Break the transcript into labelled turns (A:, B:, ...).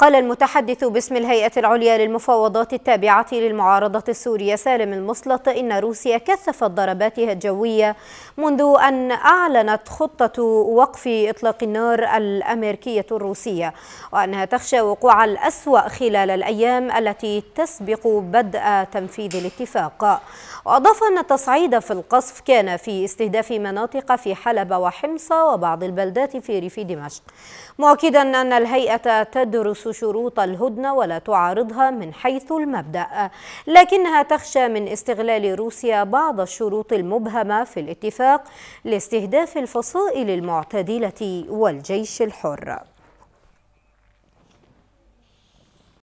A: قال المتحدث باسم الهيئة العليا للمفاوضات التابعة للمعارضة السورية سالم المسلط إن روسيا كثفت ضرباتها الجوية منذ أن أعلنت خطة وقف إطلاق النار الأمريكية الروسية وأنها تخشى وقوع الأسوأ خلال الأيام التي تسبق بدء تنفيذ الاتفاق وأضاف أن التصعيد في القصف كان في استهداف مناطق في حلب وحمص وبعض البلدات في ريف دمشق مؤكدا أن الهيئة تدرس شروط الهدنة ولا تعارضها من حيث المبدأ لكنها تخشى من استغلال روسيا بعض الشروط المبهمة في الاتفاق لاستهداف الفصائل المعتدلة والجيش الحر